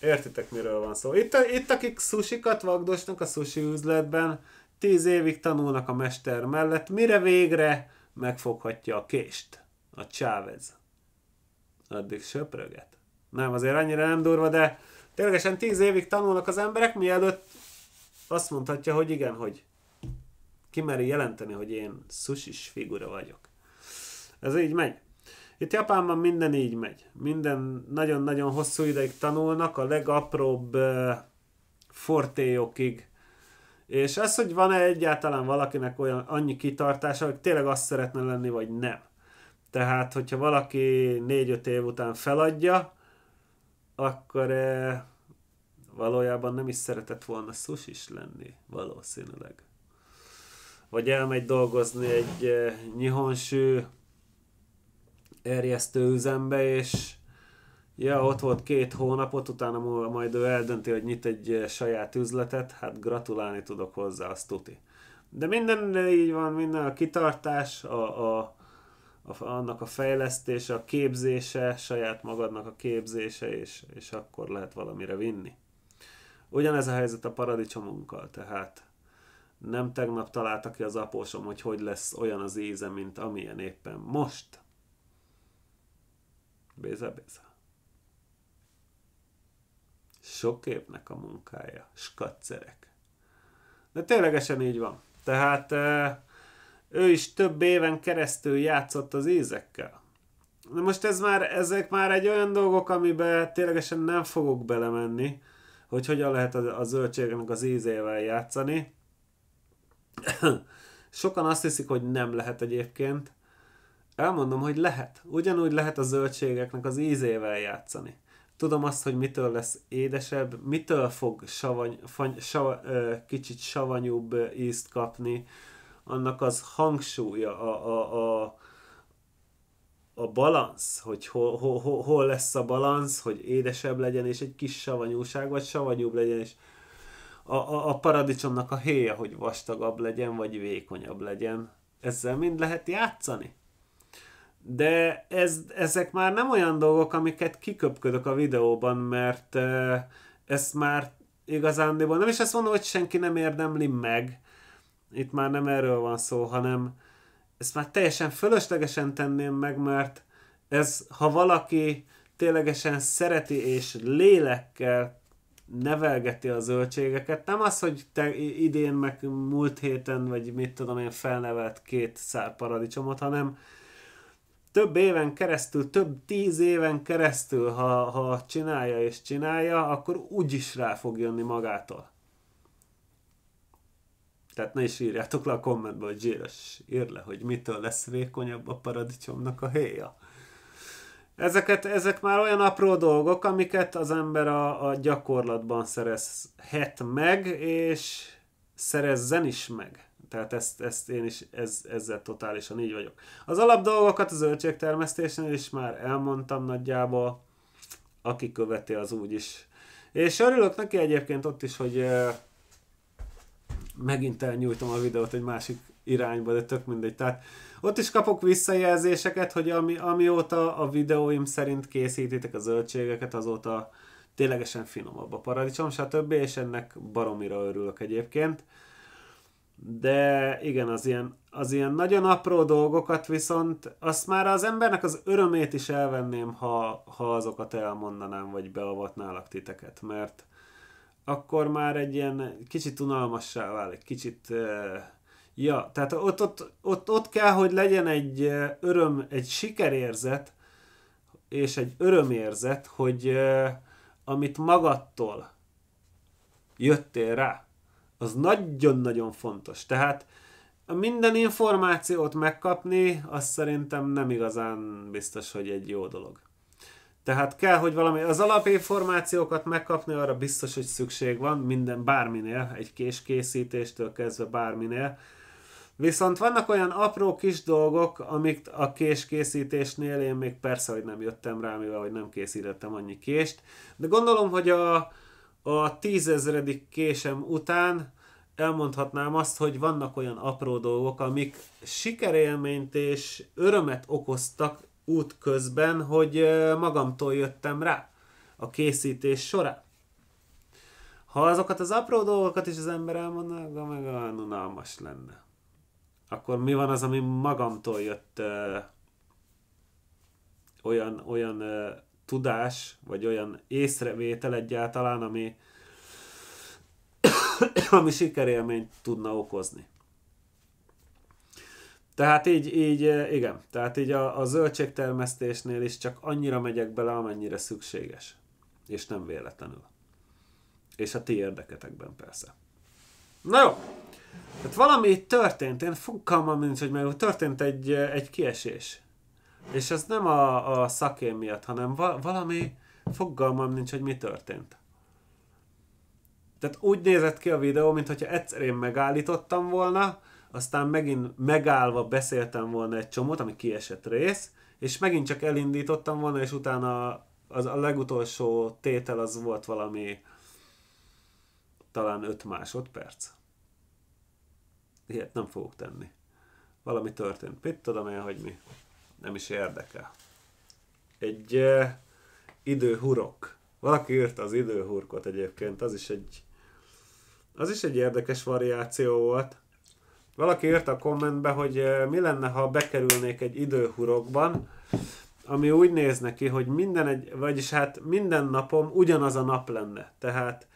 értitek, miről van szó. Itt, itt akik susikat vagdosnak a sushi üzletben, tíz évig tanulnak a mester mellett, mire végre megfoghatja a kést, a csávez. Addig söpröget. Nem, azért annyira nem durva, de ténylegesen tíz évig tanulnak az emberek, mielőtt azt mondhatja, hogy igen, hogy kimeri jelenteni, hogy én susis figura vagyok. Ez így megy. Itt Japánban minden így megy. Minden nagyon-nagyon hosszú ideig tanulnak, a legapróbb uh, fortéjokig. És ez hogy van-e egyáltalán valakinek olyan annyi kitartása, hogy tényleg azt szeretne lenni, vagy nem. Tehát, hogyha valaki 4-5 év után feladja, akkor uh, valójában nem is szeretett volna susis lenni, valószínűleg vagy elmegy dolgozni egy eh, nyihonsű erjesztő üzembe, és ja, ott volt két hónapot, utána majd ő eldönti, hogy nyit egy eh, saját üzletet, hát gratulálni tudok hozzá, azt tuti. De minden így van, minden a kitartás, a, a, a, annak a fejlesztése, a képzése, saját magadnak a képzése, és, és akkor lehet valamire vinni. Ugyanez a helyzet a paradicsomunkkal, tehát nem tegnap találta ki az apósom, hogy hogy lesz olyan az íze, mint amilyen éppen most. Béza, béza. Sok évnek a munkája. skatszerek. De ténylegesen így van. Tehát ő is több éven keresztül játszott az ízekkel. Na most ez már, ezek már egy olyan dolgok, amiben ténylegesen nem fogok belemenni, hogy hogyan lehet a, a zöldségnek az ízével játszani. Sokan azt hiszik, hogy nem lehet egyébként. Elmondom, hogy lehet. Ugyanúgy lehet a zöldségeknek az ízével játszani. Tudom azt, hogy mitől lesz édesebb, mitől fog savany, fany, sav, kicsit savanyúbb ízt kapni. Annak az hangsúlya, a, a, a, a balansz, hogy hol, hol, hol lesz a balansz, hogy édesebb legyen, és egy kis savanyúság, vagy savanyúbb legyen, és a, a, a paradicsomnak a héja, hogy vastagabb legyen, vagy vékonyabb legyen. Ezzel mind lehet játszani. De ez, ezek már nem olyan dolgok, amiket kiköpködök a videóban, mert ezt már igazándiból nem is azt mondom, hogy senki nem érdemli meg. Itt már nem erről van szó, hanem ezt már teljesen fölöslegesen tenném meg, mert ez, ha valaki ténylegesen szereti és lélekkel nevelgeti a zöldségeket. Nem az, hogy te idén, meg múlt héten, vagy mit tudom én, felnevelt két szár paradicsomot, hanem több éven keresztül, több tíz éven keresztül, ha, ha csinálja és csinálja, akkor úgy is rá fog jönni magától. Tehát ne is írjátok le a kommentbe, hogy Zsíros, ír le, hogy mitől lesz vékonyabb a paradicsomnak a héja. Ezeket, ezek már olyan apró dolgok, amiket az ember a, a gyakorlatban szerezhet meg, és szerezzen is meg. Tehát ezt, ezt én is ez, ezzel totálisan így vagyok. Az alap dolgokat az zöldségtermesztésnél is már elmondtam nagyjából, aki követi az úgy is. És örülök neki egyébként ott is, hogy eh, megint elnyújtom a videót egy másik irányba, de tök mindegy. Tehát ott is kapok visszajelzéseket, hogy ami, amióta a videóim szerint készítitek a zöldségeket, azóta ténylegesen finomabb a paradicsom, stb. És ennek baromira örülök egyébként. De igen, az ilyen, az ilyen nagyon apró dolgokat viszont azt már az embernek az örömét is elvenném, ha, ha azokat elmondanám, vagy beavatnálak titeket, mert akkor már egy ilyen kicsit unalmassá válik, kicsit uh, Ja, tehát ott, ott, ott, ott kell, hogy legyen egy öröm, egy sikerérzet, és egy örömérzet, hogy amit magadtól jöttél rá, az nagyon-nagyon fontos. Tehát minden információt megkapni, az szerintem nem igazán biztos, hogy egy jó dolog. Tehát kell, hogy valami, az alapinformációkat megkapni, arra biztos, hogy szükség van, minden bárminél, egy késkészítéstől kezdve bárminél, Viszont vannak olyan apró kis dolgok, amik a kés készítésnél én még persze, hogy nem jöttem rá, mivel hogy nem készítettem annyi kést, de gondolom, hogy a, a tízezredik késem után elmondhatnám azt, hogy vannak olyan apró dolgok, amik sikerélményt és örömet okoztak út közben, hogy magamtól jöttem rá a készítés során. Ha azokat az apró dolgokat is az ember elmondaná, meg olyan unalmas lenne akkor mi van az, ami magamtól jött ö, olyan, olyan ö, tudás, vagy olyan észrevétel egyáltalán, ami, ami sikerélményt tudna okozni. Tehát így, így, igen, tehát így a, a zöldségtermesztésnél is csak annyira megyek bele, amennyire szükséges. És nem véletlenül. És a ti érdeketekben persze. Na jó, tehát valami itt történt, én fogalmam nincs, hogy meg történt egy, egy kiesés. És ez nem a, a szakém miatt, hanem va- valami fogalmam nincs, hogy mi történt. Tehát úgy nézett ki a videó, mintha egyszer én megállítottam volna, aztán megint megállva beszéltem volna egy csomót, ami kiesett rész, és megint csak elindítottam volna, és utána az a legutolsó tétel az volt valami talán 5 másodperc ilyet nem fogok tenni. Valami történt. Mit tudom én, hogy mi? Nem is érdekel. Egy e, időhurok. Valaki írta az időhurkot egyébként, az is egy az is egy érdekes variáció volt. Valaki írta a kommentbe, hogy eh, mi lenne, ha bekerülnék egy időhurokban, ami úgy néz neki, hogy minden egy, vagyis hát minden napom ugyanaz a nap lenne. Tehát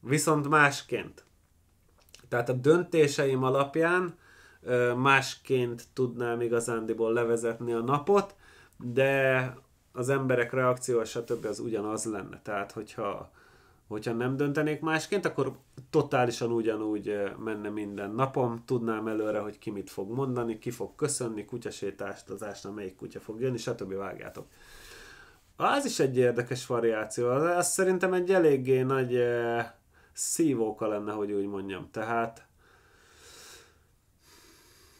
viszont másként. Tehát a döntéseim alapján másként tudnám igazándiból levezetni a napot, de az emberek reakciója, stb. az ugyanaz lenne. Tehát, hogyha, hogyha nem döntenék másként, akkor totálisan ugyanúgy menne minden napom, tudnám előre, hogy ki mit fog mondani, ki fog köszönni, ásna melyik kutya fog jönni, stb. vágjátok. Az is egy érdekes variáció, az, az szerintem egy eléggé nagy eh, szívóka lenne, hogy úgy mondjam. Tehát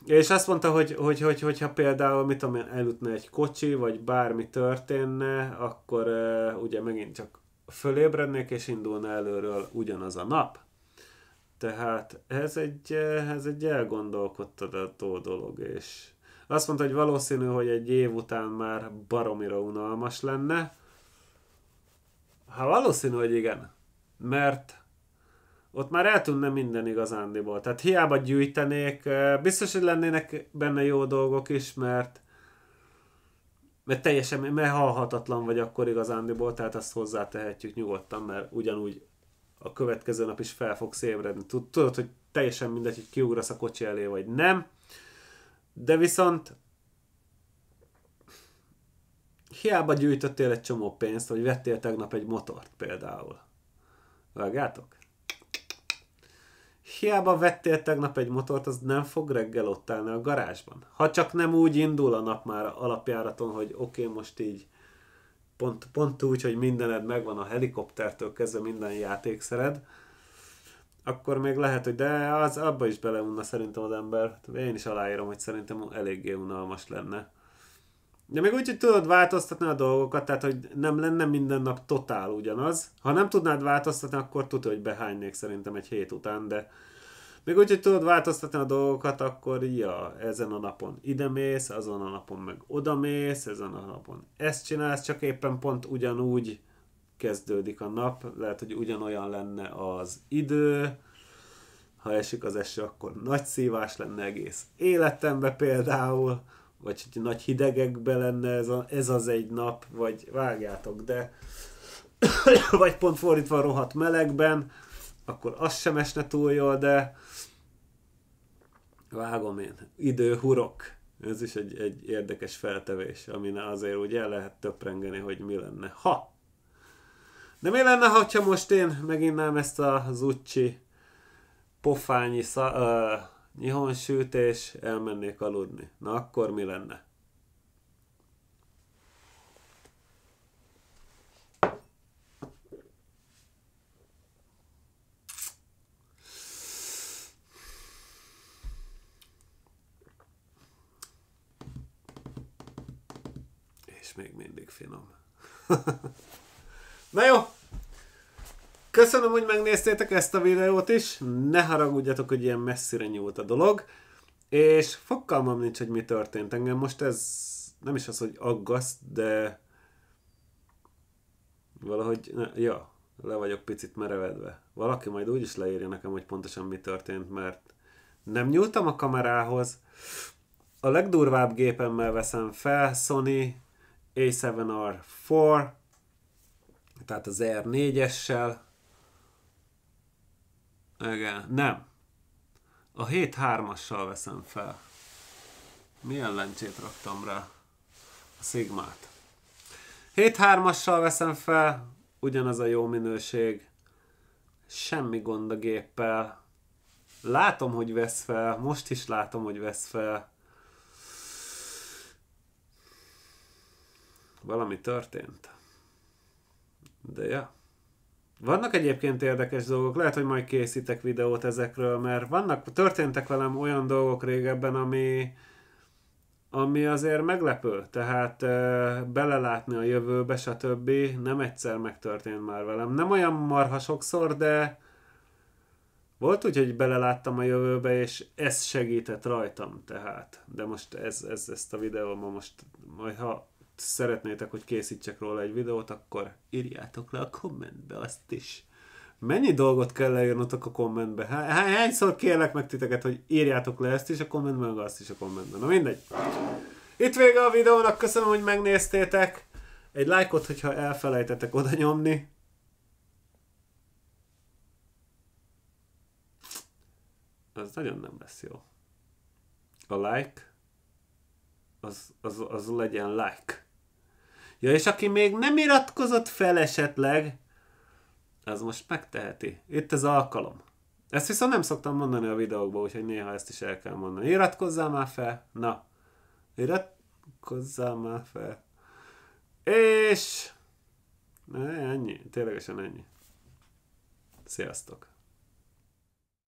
és azt mondta, hogy, hogy, hogy, hogyha például, mit tudom én, elütne egy kocsi, vagy bármi történne, akkor uh, ugye megint csak fölébrednék, és indulna előről ugyanaz a nap. Tehát ez egy, ez egy elgondolkodtató dolog, és azt mondta, hogy valószínű, hogy egy év után már baromira unalmas lenne. Hát valószínű, hogy igen. Mert ott már eltűnne minden igazándiból. Tehát hiába gyűjtenék, biztos, hogy lennének benne jó dolgok is, mert mert teljesen, mert halhatatlan vagy akkor igazándiból, tehát azt hozzátehetjük nyugodtan, mert ugyanúgy a következő nap is fel fogsz ébredni. Tudod, hogy teljesen mindegy, hogy kiugrasz a kocsi elé, vagy nem. De viszont hiába gyűjtöttél egy csomó pénzt, vagy vettél tegnap egy motort például. Vágjátok? Hiába vettél tegnap egy motort, az nem fog reggel ott állni a garázsban. Ha csak nem úgy indul a nap már alapjáraton, hogy oké, okay, most így pont, pont úgy, hogy mindened megvan a helikoptertől kezdve minden játékszered, akkor még lehet, hogy de az abba is beleunna szerintem az ember. Én is aláírom, hogy szerintem eléggé unalmas lenne. De meg úgy, hogy tudod változtatni a dolgokat, tehát hogy nem lenne minden nap totál ugyanaz. Ha nem tudnád változtatni, akkor tudod, hogy behánynék szerintem egy hét után, de még úgy, hogy tudod változtatni a dolgokat, akkor ja, ezen a napon ide mész, azon a napon meg oda mész, ezen a napon ezt csinálsz, csak éppen pont ugyanúgy kezdődik a nap, lehet, hogy ugyanolyan lenne az idő, ha esik az eső, akkor nagy szívás lenne egész életemben például, vagy hogy nagy hidegekben lenne ez, a, ez az egy nap, vagy vágjátok, de vagy pont fordítva rohadt melegben, akkor az sem esne túl jól, de vágom én. Időhurok. Ez is egy, egy érdekes feltevés, amin azért úgy el lehet töprengeni, hogy mi lenne. Ha! De mi lenne, ha most én meginnám ezt a Zucci pofányi szá- uh, nyihon sütés elmennék aludni. Na akkor mi lenne? És még mindig finom. Na jó, Köszönöm, hogy megnéztétek ezt a videót is, ne haragudjatok, hogy ilyen messzire nyúlt a dolog, és fogalmam nincs, hogy mi történt. Engem most ez nem is az, hogy aggaszt, de valahogy, ne, ja, le vagyok picit merevedve. Valaki majd úgy is leírja nekem, hogy pontosan mi történt, mert nem nyúltam a kamerához. A legdurvább gépemmel veszem fel, Sony A7R4, tehát az R4-essel, igen, nem. A 7-3-assal veszem fel. Milyen lencsét raktam rá? A Szigmát. 7-3-assal veszem fel, ugyanaz a jó minőség. Semmi gond a géppel. Látom, hogy vesz fel, most is látom, hogy vesz fel. Valami történt. De ja. Yeah. Vannak egyébként érdekes dolgok, lehet, hogy majd készítek videót ezekről, mert vannak, történtek velem olyan dolgok régebben, ami, ami azért meglepő, tehát e, belelátni a jövőbe, stb. nem egyszer megtörtént már velem. Nem olyan marha sokszor, de volt úgy, hogy beleláttam a jövőbe, és ez segített rajtam, tehát. De most ez, ez ezt a videóban most, majd ha szeretnétek, hogy készítsek róla egy videót, akkor írjátok le a kommentbe azt is. Mennyi dolgot kell leírnotok a kommentbe? Hányszor kérlek meg titeket, hogy írjátok le ezt is a kommentbe, meg azt is a kommentbe. Na mindegy. Itt vége a videónak, köszönöm, hogy megnéztétek. Egy lájkot, hogyha elfelejtetek oda nyomni. Az nagyon nem lesz jó. A like, az, az, az legyen like. Ja, és aki még nem iratkozott fel esetleg, az most megteheti. Itt az alkalom. Ezt viszont nem szoktam mondani a videókban, úgyhogy néha ezt is el kell mondani. Iratkozzál már fel! Na! Iratkozzál már fel! És... Ennyi. Ténylegesen ennyi. Sziasztok!